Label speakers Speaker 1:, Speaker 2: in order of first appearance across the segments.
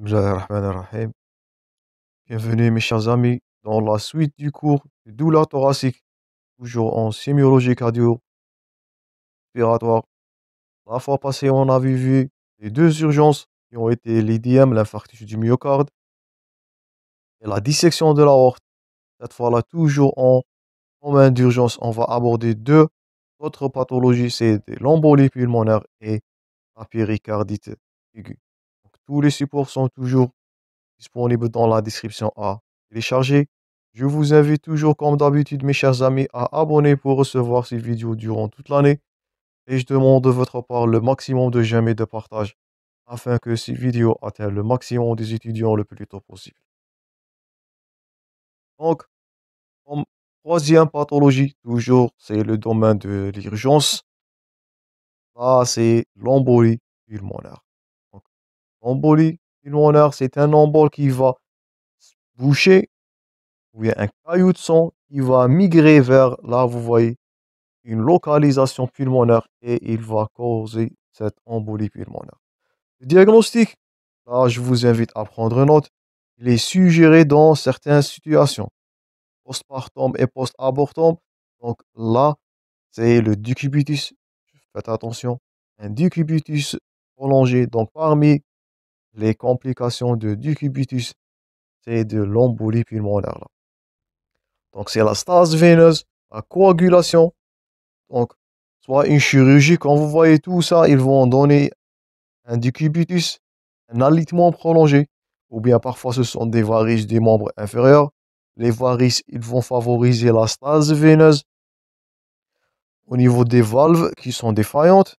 Speaker 1: Bienvenue mes chers amis dans la suite du cours de douleurs thoracique, toujours en sémiologie cardio-respiratoire. La fois passée, on avait vu les deux urgences qui ont été l'IDM, l'infarctus du myocarde, et la dissection de l'aorte. Cette fois-là, toujours en commun d'urgence, on va aborder deux autres pathologies, c'est l'embolie pulmonaire et la péricardite aiguë. Tous les supports sont toujours disponibles dans la description à télécharger. Je vous invite toujours, comme d'habitude, mes chers amis, à abonner pour recevoir ces vidéos durant toute l'année. Et je demande de votre part le maximum de j'aime et de partage afin que ces vidéos atteignent le maximum des étudiants le plus tôt possible. Donc, comme troisième pathologie, toujours, c'est le domaine de l'urgence. Là, c'est l'embolie pulmonaire embolie pulmonaire, c'est un embol qui va boucher, ou bien un caillou de sang qui va migrer vers, là vous voyez, une localisation pulmonaire et il va causer cette embolie pulmonaire. Le diagnostic, là je vous invite à prendre note, il est suggéré dans certaines situations, postpartum et post-abortum. Donc là, c'est le ducubitus. Faites attention, un ducubitus prolongé. Donc parmi les complications de Ducubitus, et de l'embolie pulmonaire. Donc, c'est la stase veineuse, la coagulation. Donc, soit une chirurgie, quand vous voyez tout ça, ils vont donner un Ducubitus, un alitement prolongé, ou bien parfois ce sont des varices des membres inférieurs. Les varices, ils vont favoriser la stase veineuse. Au niveau des valves qui sont défaillantes,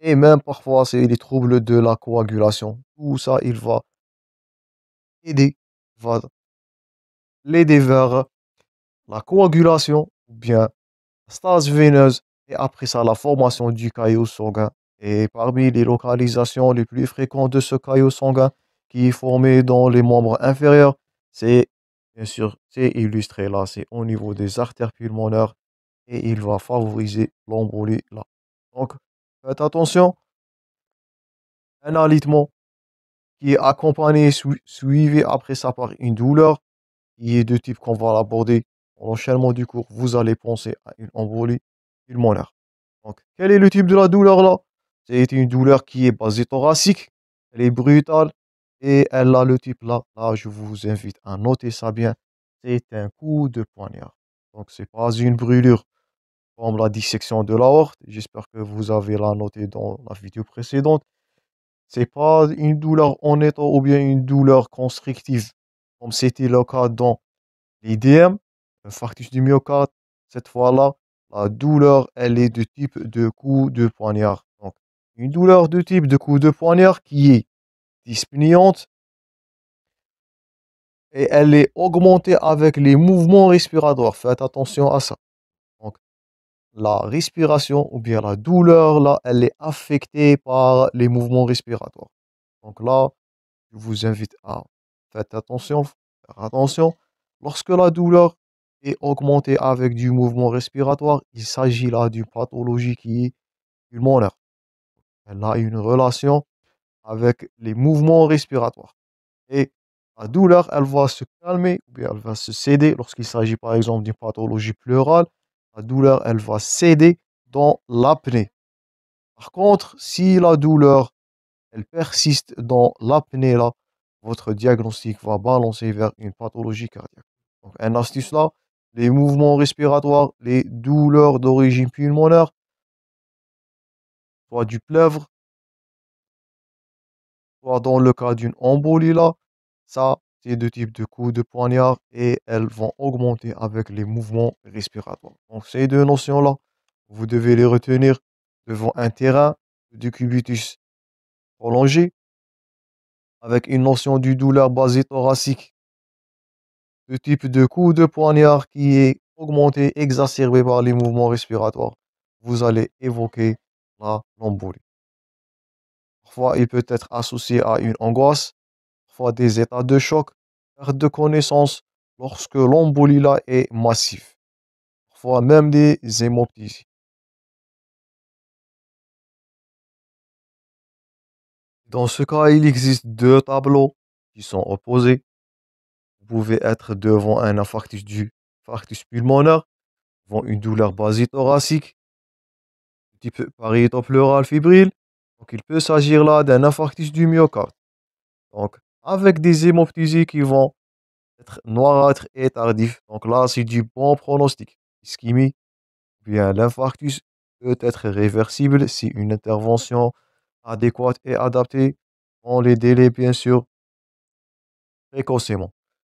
Speaker 1: et même parfois, c'est les troubles de la coagulation. Tout ça, il va aider, va l'aider vers la coagulation ou bien la stase veineuse et après ça, la formation du caillot sanguin. Et parmi les localisations les plus fréquentes de ce caillot sanguin qui est formé dans les membres inférieurs, c'est bien sûr, c'est illustré là, c'est au niveau des artères pulmonaires et il va favoriser l'embolie là. Donc, Faites attention. Un alitement qui est accompagné suivi après ça par une douleur qui est de type qu'on va l'aborder en l'enchaînement du cours. Vous allez penser à une embolie pulmonaire. Donc, quel est le type de la douleur là C'est une douleur qui est basée thoracique, elle est brutale et elle a le type là. Là, je vous invite à noter ça bien. C'est un coup de poignard. Donc, c'est pas une brûlure comme la dissection de l'aorte. J'espère que vous avez la noté dans la vidéo précédente. C'est pas une douleur en état ou bien une douleur constrictive, comme c'était le cas dans l'IDM, le factus du myocarde. Cette fois-là, la douleur, elle est de type de coup de poignard. Donc, une douleur de type de coup de poignard qui est dyspniante et elle est augmentée avec les mouvements respiratoires. Faites attention à ça la respiration ou bien la douleur, là, elle est affectée par les mouvements respiratoires. Donc là, je vous invite à faire attention, attention. Lorsque la douleur est augmentée avec du mouvement respiratoire, il s'agit là d'une pathologie qui est pulmonaire. Elle a une relation avec les mouvements respiratoires. Et la douleur, elle va se calmer ou bien elle va se céder lorsqu'il s'agit par exemple d'une pathologie pleurale la douleur, elle va céder dans l'apnée. Par contre, si la douleur, elle persiste dans l'apnée, là, votre diagnostic va balancer vers une pathologie cardiaque. Donc, un astuce là, les mouvements respiratoires, les douleurs d'origine pulmonaire, soit du pleuvre, soit dans le cas d'une embolie là, ça deux types de coups de poignard et elles vont augmenter avec les mouvements respiratoires. Donc ces deux notions-là, vous devez les retenir devant un terrain de cubitus prolongé avec une notion du douleur basé thoracique. Le type de coup de poignard qui est augmenté, exacerbé par les mouvements respiratoires. Vous allez évoquer la lombolie. Parfois, il peut être associé à une angoisse, parfois des états de choc, de connaissance lorsque l'embolie là est massif, Parfois même des hémoptysies. Dans ce cas, il existe deux tableaux qui sont opposés. Vous pouvez être devant un infarctus du infarctus pulmonaire, devant une douleur basithoracique, type pleural fibrile, Donc, il peut s'agir là d'un infarctus du myocarde. Donc, avec des hémoptysies qui vont être noirâtres et tardifs. Donc là, c'est du bon pronostic. Ischémie, bien l'infarctus peut être réversible si une intervention adéquate et adaptée dans les délais, bien sûr, précocement.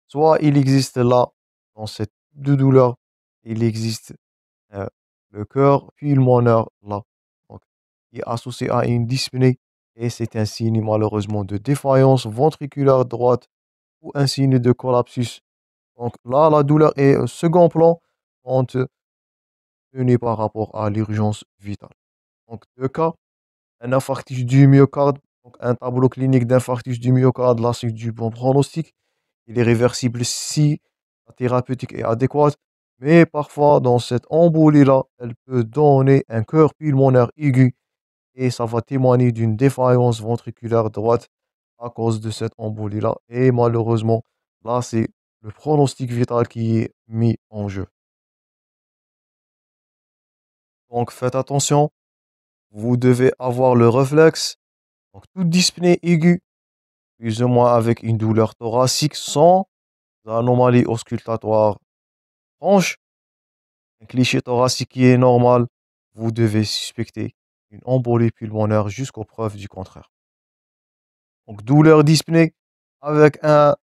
Speaker 1: Soit il existe là, dans cette douleur, il existe euh, le cœur pulmonaire là, donc, qui est associé à une dyspnée et c'est un signe malheureusement de défaillance ventriculaire droite ou un signe de collapsus. Donc là, la douleur est au euh, second plan quand euh, tenu par rapport à l'urgence vitale. Donc deux cas, un infarctus du myocarde, un tableau clinique d'infarctus du myocarde, là c'est du bon pronostic. Il est réversible si la thérapeutique est adéquate, mais parfois dans cette embolie-là, elle peut donner un cœur pulmonaire aigu et ça va témoigner d'une défaillance ventriculaire droite à cause de cette embolie-là. Et malheureusement, là, c'est le pronostic vital qui est mis en jeu. Donc faites attention, vous devez avoir le réflexe. Donc toute dyspnée aiguë, plus ou moins avec une douleur thoracique sans anomalie auscultatoire franche, un cliché thoracique qui est normal, vous devez suspecter une embolie pulmonaire jusqu'aux preuves du contraire. Donc douleur dyspnée avec un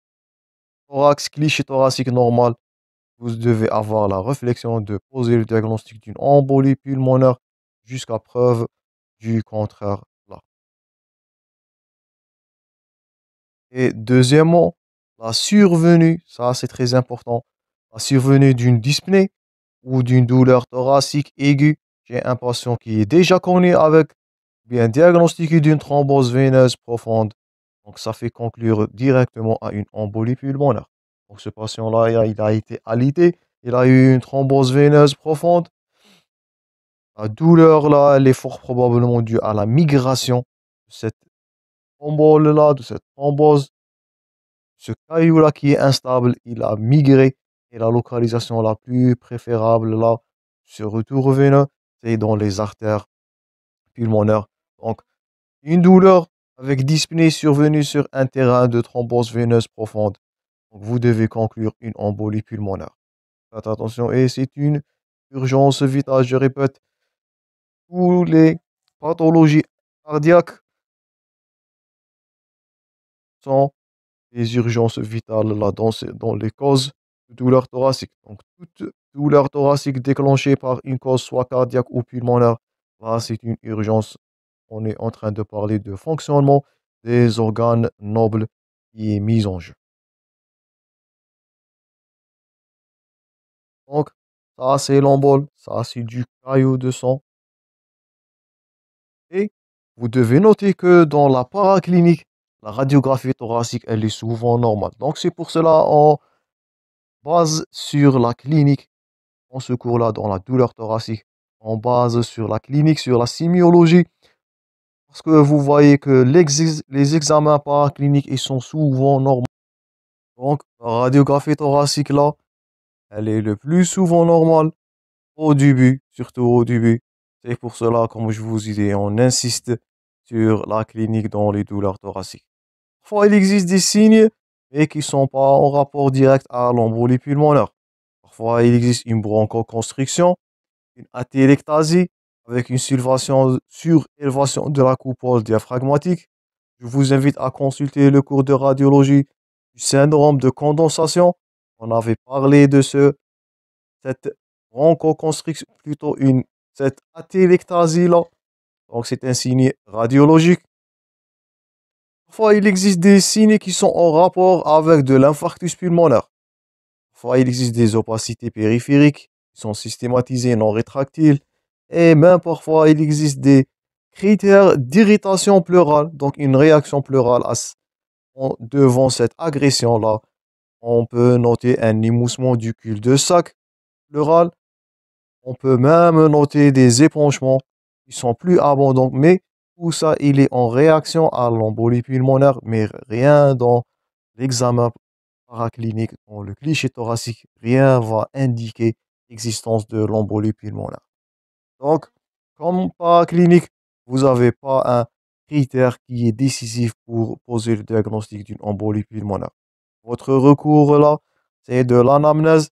Speaker 1: thorax cliché thoracique normal, vous devez avoir la réflexion de poser le diagnostic d'une embolie pulmonaire jusqu'à preuve du contraire Et deuxièmement, la survenue, ça c'est très important, la survenue d'une dyspnée ou d'une douleur thoracique aiguë un patient qui est déjà connu avec bien diagnostiqué d'une thrombose veineuse profonde. Donc, ça fait conclure directement à une embolie pulmonaire. Donc, ce patient-là, il a été alité, il a eu une thrombose veineuse profonde. La douleur, là, elle est fort probablement due à la migration de cette thrombole-là, de cette thrombose. Ce caillou-là qui est instable, il a migré et la localisation la plus préférable, là, ce retour veineux, dans les artères pulmonaires. Donc, une douleur avec dyspnée survenue sur un terrain de thrombose veineuse profonde. vous devez conclure une embolie pulmonaire. Faites attention et c'est une urgence vitale. Je répète, tous les pathologies cardiaques sont des urgences vitales là dans, dans les causes de douleurs thoraciques Donc, toutes douleur thoracique déclenchée par une cause soit cardiaque ou pulmonaire. c'est une urgence. On est en train de parler de fonctionnement des organes nobles qui est mis en jeu. Donc, ça c'est l'embol, ça c'est du caillot de sang. Et vous devez noter que dans la paraclinique, la radiographie thoracique, elle est souvent normale. Donc c'est pour cela en base sur la clinique en se cours-là dans la douleur thoracique. en base sur la clinique, sur la sémiologie. Parce que vous voyez que les examens clinique, ils sont souvent normaux. Donc, la radiographie thoracique, là, elle est le plus souvent normale au début, surtout au début. C'est pour cela, comme je vous ai on insiste sur la clinique dans les douleurs thoraciques. Parfois, il existe des signes, mais qui ne sont pas en rapport direct à l'embolie pulmonaire il existe une bronchoconstriction, une atélectasie avec une surélévation de la coupole diaphragmatique. Je vous invite à consulter le cours de radiologie du syndrome de condensation. On avait parlé de ce, cette bronchoconstriction, plutôt une, cette atélectasie-là. Donc, c'est un signe radiologique. Parfois, il existe des signes qui sont en rapport avec de l'infarctus pulmonaire il existe des opacités périphériques qui sont systématisées non rétractiles. Et même parfois, il existe des critères d'irritation pleurale, donc une réaction pleurale devant cette agression-là. On peut noter un émoussement du cul-de-sac pleural. On peut même noter des épanchements qui sont plus abondants, mais tout ça, il est en réaction à l'embolie pulmonaire, mais rien dans l'examen paraclinique dans le cliché thoracique, rien va indiquer l'existence de l'embolie pulmonaire. Donc, comme paraclinique, vous n'avez pas un critère qui est décisif pour poser le diagnostic d'une embolie pulmonaire. Votre recours là, c'est de l'anamnèse,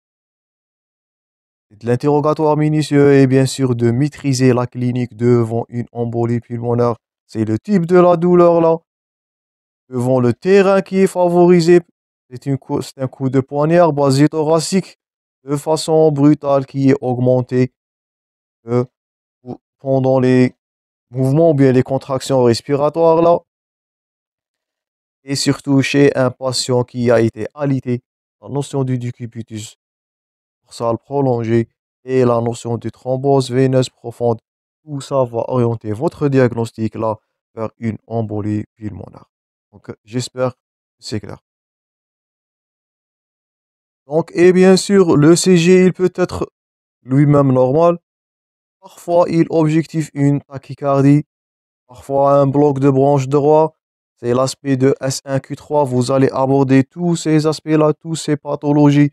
Speaker 1: de l'interrogatoire minutieux et bien sûr de maîtriser la clinique devant une embolie pulmonaire. C'est le type de la douleur là, devant le terrain qui est favorisé c'est un coup de poignard basé thoracique de façon brutale qui est augmenté euh, pendant les mouvements ou bien les contractions respiratoires là. Et surtout chez un patient qui a été alité, la notion du ducubitus dorsal prolongé et la notion de thrombose veineuse profonde, tout ça va orienter votre diagnostic là vers une embolie pulmonaire. Donc j'espère que c'est clair. Donc, et bien sûr, le CG, il peut être lui-même normal. Parfois, il objectif une tachycardie, parfois un bloc de branche droit. C'est l'aspect de S1Q3. Vous allez aborder tous ces aspects-là, toutes ces pathologies.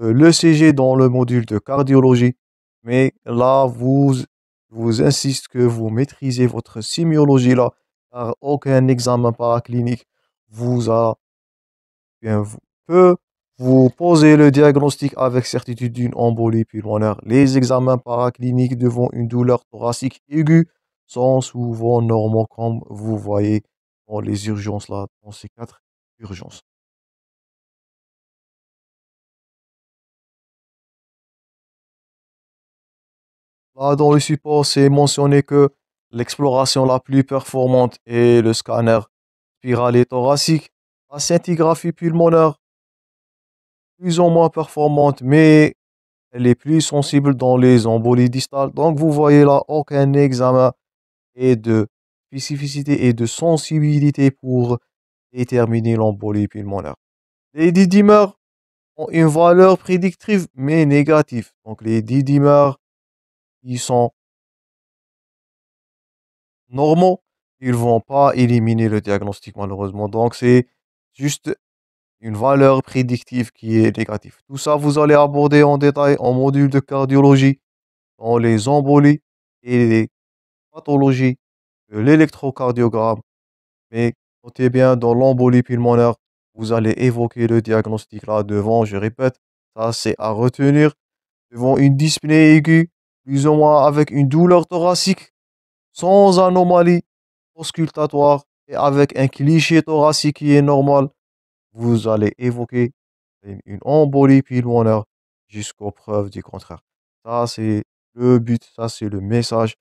Speaker 1: Euh, le CG dans le module de cardiologie. Mais là, vous, vous insiste que vous maîtrisez votre sémiologie là, car aucun examen paraclinique vous a bien vous, peut vous posez le diagnostic avec certitude d'une embolie pulmonaire. Les examens paracliniques devant une douleur thoracique aiguë sont souvent normaux, comme vous voyez dans les urgences, là, dans ces quatre urgences. Là, dans le support, c'est mentionné que l'exploration la plus performante est le scanner et thoracique, la scintigraphie pulmonaire, plus ou moins performante, mais elle est plus sensible dans les embolies distales. Donc vous voyez là, aucun examen et de spécificité et de sensibilité pour déterminer l'embolie pulmonaire. Les didimers ont une valeur prédictive mais négative. Donc les didimers ils sont normaux, ils vont pas éliminer le diagnostic malheureusement. Donc c'est juste une valeur prédictive qui est négative. Tout ça, vous allez aborder en détail en module de cardiologie, dans les embolies et les pathologies de l'électrocardiogramme. Mais notez bien, dans l'embolie pulmonaire, vous allez évoquer le diagnostic là devant, je répète, ça c'est à retenir, devant une dyspnée aiguë, plus ou moins avec une douleur thoracique, sans anomalie auscultatoire et avec un cliché thoracique qui est normal vous allez évoquer une embolie pulmonaire jusqu'aux preuves du contraire. Ça, c'est le but, ça, c'est le message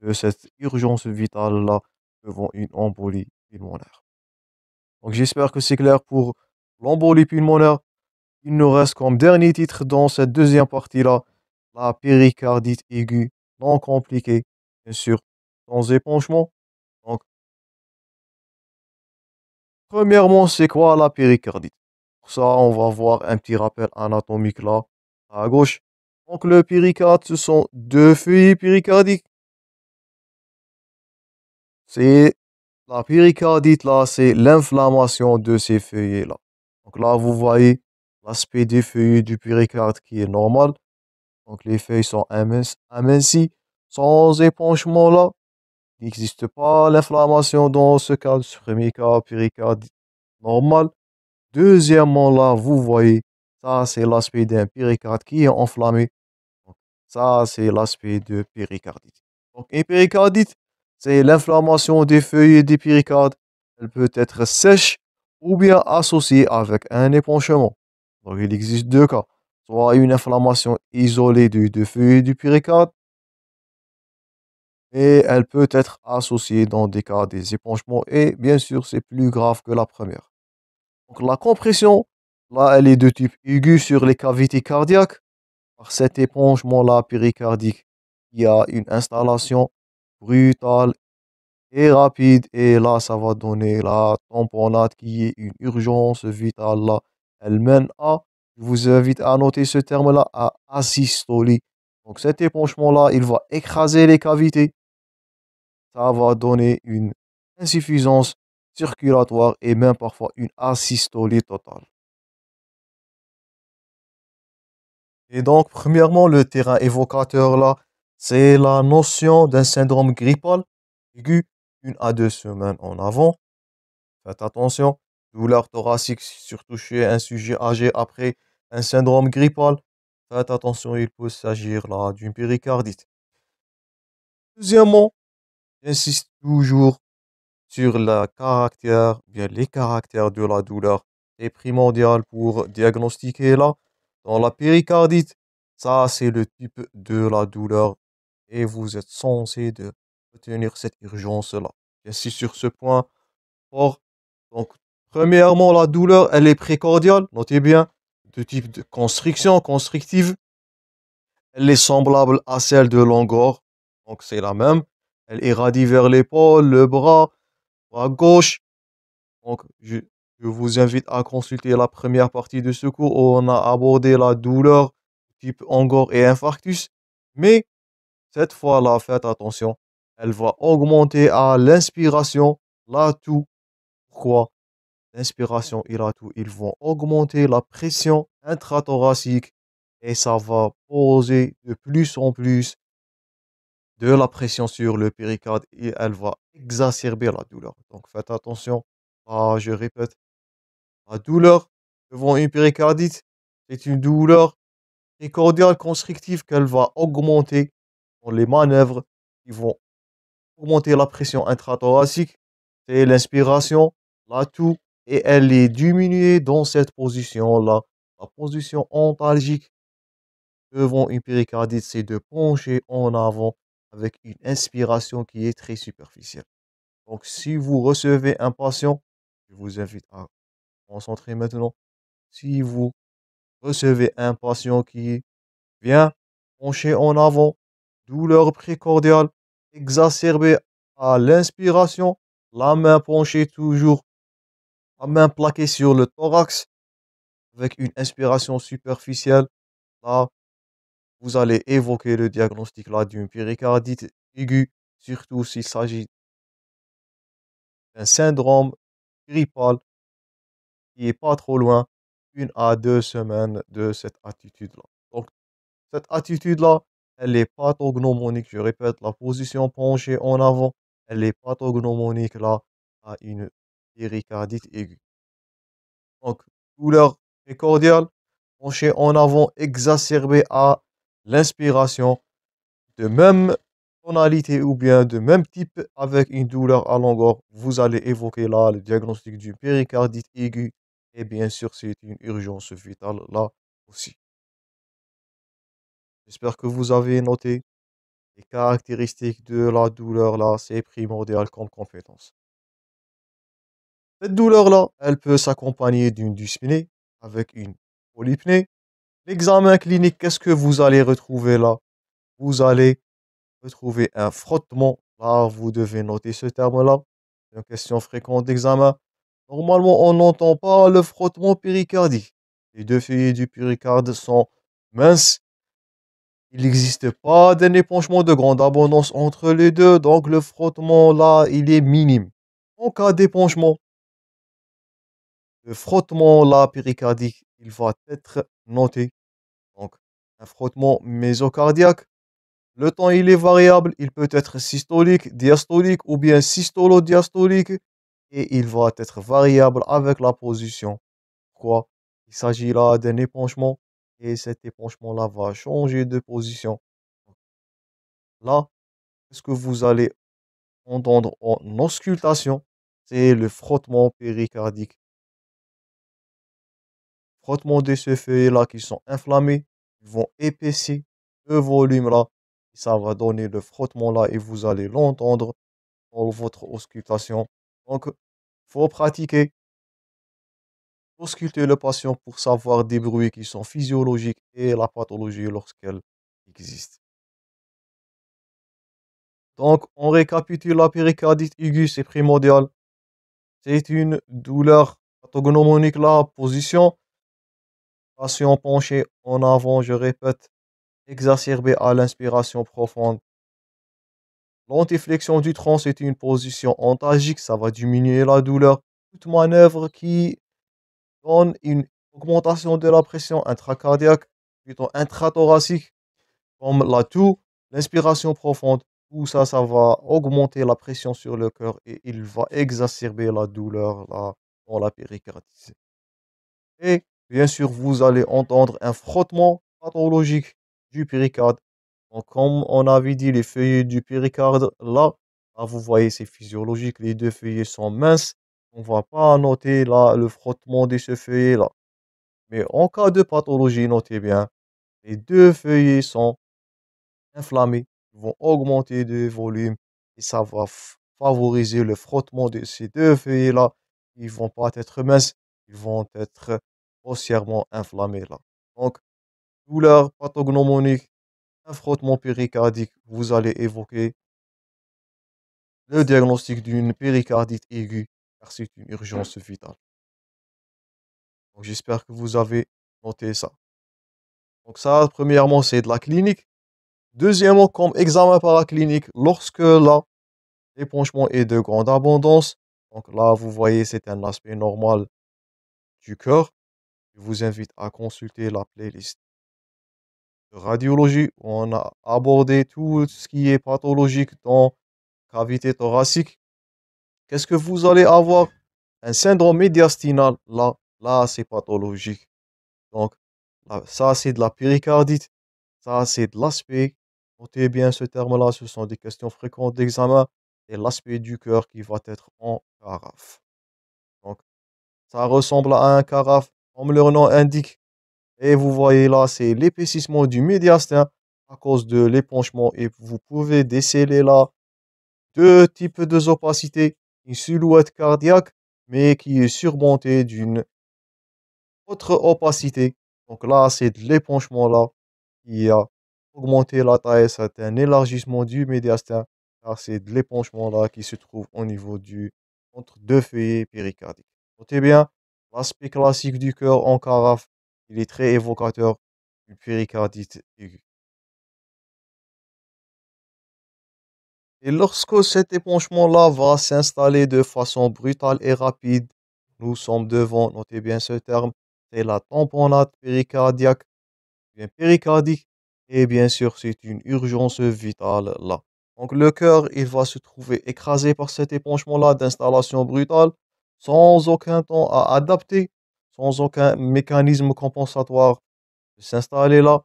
Speaker 1: de cette urgence vitale-là devant une embolie pulmonaire. Donc, j'espère que c'est clair pour l'embolie pulmonaire. Il nous reste comme dernier titre dans cette deuxième partie-là, la péricardite aiguë non compliquée, bien sûr, sans épanchement. Premièrement, c'est quoi la péricardite Pour ça, on va voir un petit rappel anatomique là, à gauche. Donc, le péricarde, ce sont deux feuilles péricardiques. C'est la péricardite là, c'est l'inflammation de ces feuilles là. Donc là, vous voyez l'aspect des feuilles du péricarde qui est normal. Donc les feuilles sont amincies, sans épanchement là il n'existe pas l'inflammation dans ce cas, ce premier cas, péricardite normal. Deuxièmement, là, vous voyez, ça, c'est l'aspect d'un péricarde qui est enflammé. ça, c'est l'aspect de péricardite. Donc, une péricardite, c'est l'inflammation des feuilles et des péricardes. Elle peut être sèche ou bien associée avec un épanchement. Donc, il existe deux cas. Soit une inflammation isolée des deux feuilles du péricarde, et elle peut être associée dans des cas des épanchements et bien sûr c'est plus grave que la première. Donc la compression, là elle est de type aigu sur les cavités cardiaques. Par cet épanchement là péricardique, il y a une installation brutale et rapide et là ça va donner la tamponade qui est une urgence vitale Elle mène à, je vous invite à noter ce terme là, à asystolie. Donc cet épanchement là, il va écraser les cavités ça va donner une insuffisance circulatoire et même parfois une asystolie totale. Et donc, premièrement, le terrain évocateur là, c'est la notion d'un syndrome grippal aigu une à deux semaines en avant. Faites attention, douleur thoracique surtout chez un sujet âgé après un syndrome grippal. Faites attention, il peut s'agir là d'une péricardite. Deuxièmement, J'insiste toujours sur la caractère, bien les caractères de la douleur. C'est primordial pour diagnostiquer là. Dans la péricardite, ça c'est le type de la douleur et vous êtes censé de tenir cette urgence-là. J'insiste sur ce point Donc, premièrement, la douleur, elle est précordiale, notez bien, de type de constriction, constrictive. Elle est semblable à celle de l'angor, donc c'est la même. Elle irradie vers l'épaule, le bras, bras gauche. Donc, je, vous invite à consulter la première partie de ce cours où on a abordé la douleur type angor et infarctus. Mais cette fois-là, faites attention, elle va augmenter à l'inspiration, l'atout. Pourquoi L'inspiration et l'atout, ils vont augmenter la pression intrathoracique et ça va poser de plus en plus de la pression sur le péricarde et elle va exacerber la douleur. Donc faites attention, ah, je répète, la douleur devant une péricardite, c'est une douleur précordiale constrictive qu'elle va augmenter dans les manœuvres qui vont augmenter la pression intrathoracique, c'est l'inspiration, la toux, et elle est diminuée dans cette position-là. La position antalgique devant une péricardite, c'est de pencher en avant avec une inspiration qui est très superficielle. Donc, si vous recevez un patient, je vous invite à concentrer maintenant. Si vous recevez un patient qui vient penché en avant, douleur précordiale exacerbée à l'inspiration, la main penchée toujours, la main plaquée sur le thorax avec une inspiration superficielle, vous allez évoquer le diagnostic là d'une péricardite aiguë, surtout s'il s'agit d'un syndrome grippal qui est pas trop loin, une à deux semaines de cette attitude-là. Donc, cette attitude-là, elle est pas je répète, la position penchée en avant, elle est pas tognomonique là à une péricardite aiguë. Donc, douleur précordiale, penchée en avant, exacerbée à l'inspiration de même tonalité ou bien de même type avec une douleur à longueur, vous allez évoquer là le diagnostic d'une péricardite aiguë et bien sûr c'est une urgence vitale là aussi. J'espère que vous avez noté les caractéristiques de la douleur là, c'est primordial comme compétence. Cette douleur là, elle peut s'accompagner d'une dyspnée avec une polypnée L'examen clinique, qu'est-ce que vous allez retrouver là Vous allez retrouver un frottement. Là, vous devez noter ce terme-là. C'est une question fréquente d'examen. Normalement, on n'entend pas le frottement péricardique. Les deux feuilles du péricarde sont minces. Il n'existe pas d'un épanchement de grande abondance entre les deux, donc le frottement là, il est minime. En cas d'épanchement, le frottement là péricardique, il va être noté. Donc, un frottement mésocardiaque. Le temps, il est variable. Il peut être systolique, diastolique ou bien systolo-diastolique. Et il va être variable avec la position. Pourquoi Il s'agit là d'un épanchement. Et cet épanchement-là va changer de position. Là, ce que vous allez entendre en auscultation, c'est le frottement péricardique frottement de ces feuilles là qui sont inflammés, vont épaissir le volume-là, et ça va donner le frottement-là, et vous allez l'entendre dans votre auscultation. Donc, faut pratiquer. Ausculter le patient pour savoir des bruits qui sont physiologiques et la pathologie lorsqu'elle existe. Donc, on récapitule la péricardite aiguë, c'est primordial. C'est une douleur pathognomonique, la position Passion penchée en avant, je répète, exacerbé à l'inspiration profonde. L'antiflexion du tronc, c'est une position antagique, ça va diminuer la douleur. Toute manœuvre qui donne une augmentation de la pression intracardiaque, plutôt intrathoracique, comme la toux, l'inspiration profonde, tout ça, ça va augmenter la pression sur le cœur et il va exacerber la douleur là, dans la péricardie. Et Bien sûr, vous allez entendre un frottement pathologique du péricarde. Donc, comme on avait dit, les feuillets du péricarde, là, vous voyez, c'est physiologique. Les deux feuillets sont minces. On ne va pas noter là le frottement de ce feuillet-là. Mais en cas de pathologie, notez bien, les deux feuillets sont inflammés, ils vont augmenter de volume et ça va favoriser le frottement de ces deux feuillets-là. Ils vont pas être minces, ils vont être grossièrement inflammé là. Donc, douleur pathognomonique, un frottement péricardique, vous allez évoquer le diagnostic d'une péricardite aiguë, car c'est une urgence vitale. Donc, j'espère que vous avez noté ça. Donc, ça, premièrement, c'est de la clinique. Deuxièmement, comme examen par la clinique lorsque là, l'épanchement est de grande abondance, donc là, vous voyez, c'est un aspect normal du cœur. Je vous invite à consulter la playlist de radiologie où on a abordé tout ce qui est pathologique dans la cavité thoracique. Qu'est-ce que vous allez avoir Un syndrome médiastinal, là, là c'est pathologique. Donc, ça, c'est de la péricardite, ça, c'est de l'aspect. Notez bien ce terme-là, ce sont des questions fréquentes d'examen et l'aspect du cœur qui va être en carafe. Donc, ça ressemble à un carafe comme leur nom indique. Et vous voyez là, c'est l'épaississement du médiastin à cause de l'épanchement. Et vous pouvez déceler là deux types opacité Une silhouette cardiaque, mais qui est surmontée d'une autre opacité. Donc là, c'est de l'épanchement là qui a augmenté la taille. C'est un élargissement du médiastin. Car c'est de l'épanchement là qui se trouve au niveau du entre deux feuillets péricardiques. Notez bien, L'aspect classique du cœur en carafe, il est très évocateur du péricardite Et lorsque cet épanchement-là va s'installer de façon brutale et rapide, nous sommes devant, notez bien ce terme, c'est la tamponade péricardiaque, eh bien péricardique, et bien sûr, c'est une urgence vitale là. Donc le cœur, il va se trouver écrasé par cet épanchement-là d'installation brutale, sans aucun temps à adapter, sans aucun mécanisme compensatoire s'installer là.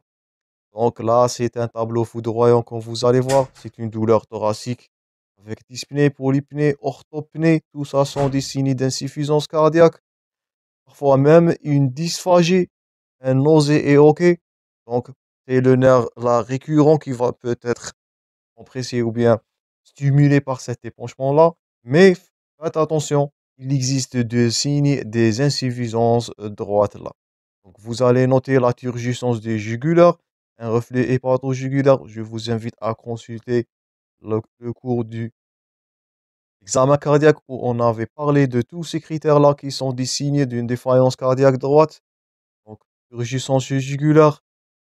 Speaker 1: Donc là, c'est un tableau foudroyant comme vous allez voir. C'est une douleur thoracique avec dyspnée, polypnée, orthopnée. Tout ça sont des signes d'insuffisance cardiaque. Parfois même une dysphagie, un nausée et ok. Donc, c'est le nerf là récurrent qui va peut-être compressé ou bien stimulé par cet épanchement là. Mais faites attention, il existe des signes des insuffisances euh, droites là. vous allez noter la turgescence des jugulaires, un reflux hépato-jugulaire. Je vous invite à consulter le, cours du examen cardiaque où on avait parlé de tous ces critères-là qui sont des signes d'une défaillance cardiaque droite. Donc turgescence jugulaire,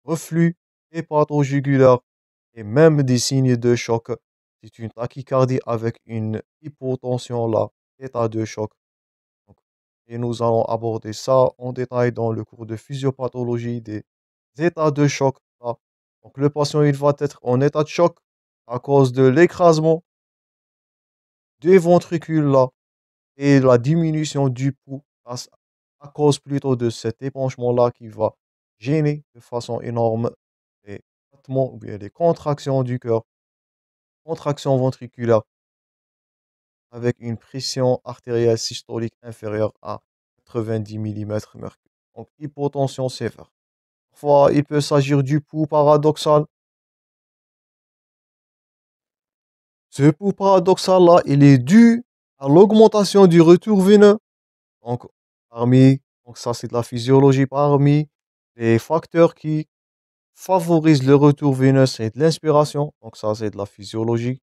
Speaker 1: reflux hépato-jugulaire et même des signes de choc. C'est une tachycardie avec une hypotension là état de choc. Et nous allons aborder ça en détail dans le cours de physiopathologie des états de choc. Donc le patient il va être en état de choc à cause de l'écrasement des ventricules là et la diminution du pouls à, cause plutôt de cet épanchement là qui va gêner de façon énorme les ou bien les contractions du cœur, contractions ventriculaires avec une pression artérielle systolique inférieure à 90 mmHg. Donc hypotension sévère. Parfois, il peut s'agir du pouls paradoxal. Ce pouls paradoxal-là, il est dû à l'augmentation du retour veineux. Donc, parmi, donc ça c'est de la physiologie, parmi les facteurs qui favorisent le retour veineux, c'est de l'inspiration. Donc ça c'est de la physiologie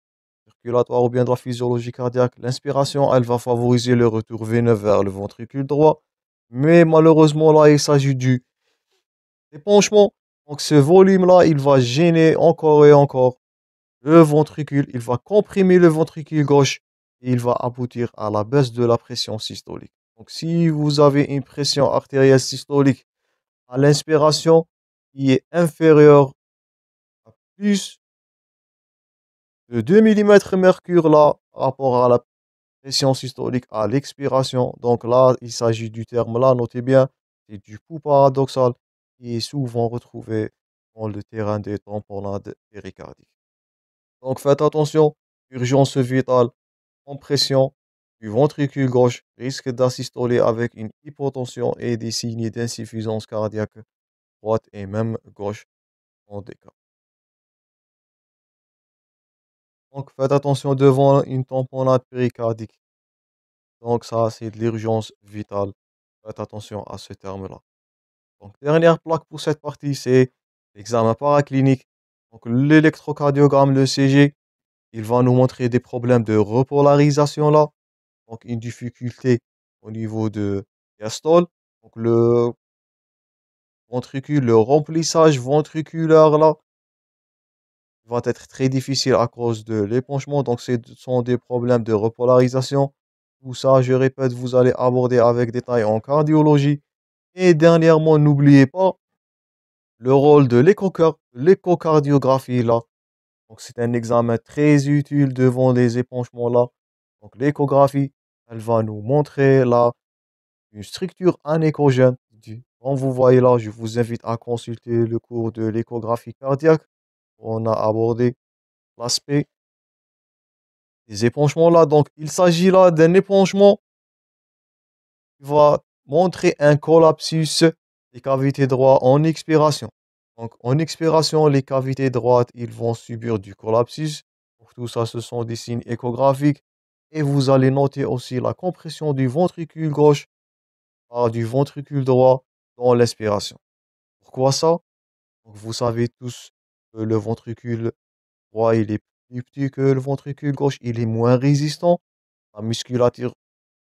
Speaker 1: circulatoire ou bien de la physiologie cardiaque, l'inspiration, elle va favoriser le retour veineux vers le ventricule droit. Mais malheureusement, là, il s'agit du épanchement. Donc ce volume-là, il va gêner encore et encore le ventricule. Il va comprimer le ventricule gauche et il va aboutir à la baisse de la pression systolique. Donc si vous avez une pression artérielle systolique à l'inspiration qui est inférieure à plus 2 mm mercure là, rapport à la pression systolique à l'expiration. Donc là, il s'agit du terme là, notez bien, c'est du coup paradoxal qui est souvent retrouvé dans le terrain des tamponades péricardiques. Donc faites attention, urgence vitale, compression du ventricule gauche, risque d'assistoler avec une hypotension et des signes d'insuffisance cardiaque droite et même gauche en des Donc faites attention devant une tamponade péricardique. Donc ça, c'est de l'urgence vitale. Faites attention à ce terme-là. Donc dernière plaque pour cette partie, c'est l'examen paraclinique. Donc l'électrocardiogramme, le CG, il va nous montrer des problèmes de repolarisation là. Donc une difficulté au niveau de diastole. Donc le ventricule, le remplissage ventriculaire là, va être très difficile à cause de l'épanchement. Donc, ce sont des problèmes de repolarisation. Tout ça, je répète, vous allez aborder avec détail en cardiologie. Et dernièrement, n'oubliez pas le rôle de l'échocardiographie là. Donc, c'est un examen très utile devant les épanchements là. Donc, l'échographie, elle va nous montrer là une structure anéchogène. Quand vous voyez là, je vous invite à consulter le cours de l'échographie cardiaque. On a abordé l'aspect des épanchements là. Donc, il s'agit là d'un épanchement qui va montrer un collapsus des cavités droites en expiration. Donc, en expiration, les cavités droites, ils vont subir du collapsus. Pour tout ça, ce sont des signes échographiques. Et vous allez noter aussi la compression du ventricule gauche par du ventricule droit dans l'expiration. Pourquoi ça Donc, Vous savez tous le ventricule droit, il est plus petit que le ventricule gauche, il est moins résistant. La musculature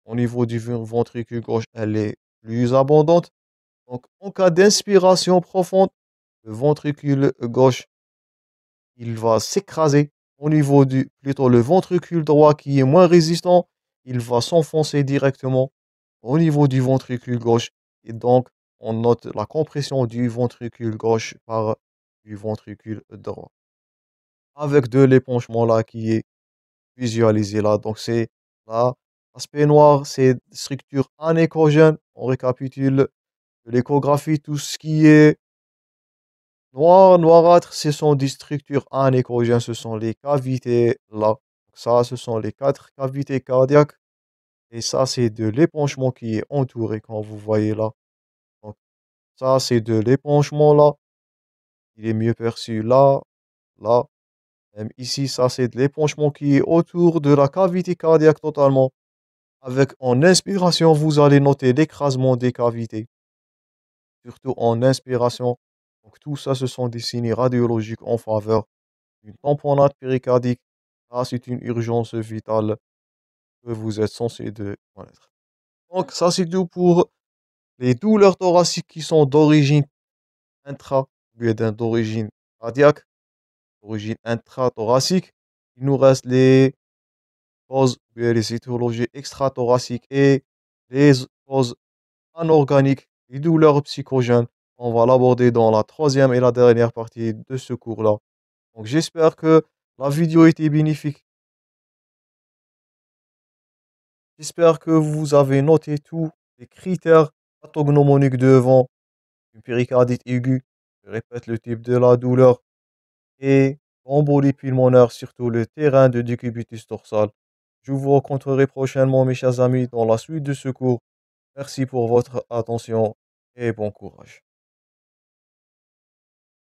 Speaker 1: au niveau du ventricule gauche, elle est plus abondante. Donc, en cas d'inspiration profonde, le ventricule gauche, il va s'écraser au niveau du, plutôt le ventricule droit qui est moins résistant, il va s'enfoncer directement au niveau du ventricule gauche. Et donc, on note la compression du ventricule gauche par ventricule droit. Avec de l'épanchement là qui est visualisé là. Donc c'est là. Aspect noir, c'est structure anécogène. On récapitule l'échographie, tout ce qui est noir, noirâtre, ce sont des structures anéchogènes ce sont les cavités là. Ça, ce sont les quatre cavités cardiaques. Et ça, c'est de l'épanchement qui est entouré, quand vous voyez là. Donc, ça, c'est de l'épanchement là il est mieux perçu là, là. Même ici, ça c'est de l'épanchement qui est autour de la cavité cardiaque totalement. Avec en inspiration, vous allez noter l'écrasement des cavités. Surtout en inspiration. Donc tout ça, ce sont des signes radiologiques en faveur d'une tamponade péricardique. Ça, c'est une urgence vitale que vous êtes censé de connaître. Donc ça, c'est tout pour les douleurs thoraciques qui sont d'origine intra d'origine cardiaque, d'origine intrathoracique. Il nous reste les causes, les étiologies extrathoraciques et les causes anorganiques, les douleurs psychogènes. On va l'aborder dans la troisième et la dernière partie de ce cours-là. Donc j'espère que la vidéo était bénéfique. J'espère que vous avez noté tous les critères pathognomoniques devant une péricardite aiguë, je répète le type de la douleur et l'embolie pulmonaire, surtout le terrain de décubitus dorsal. Je vous rencontrerai prochainement, mes chers amis, dans la suite de ce cours. Merci pour votre attention et bon courage.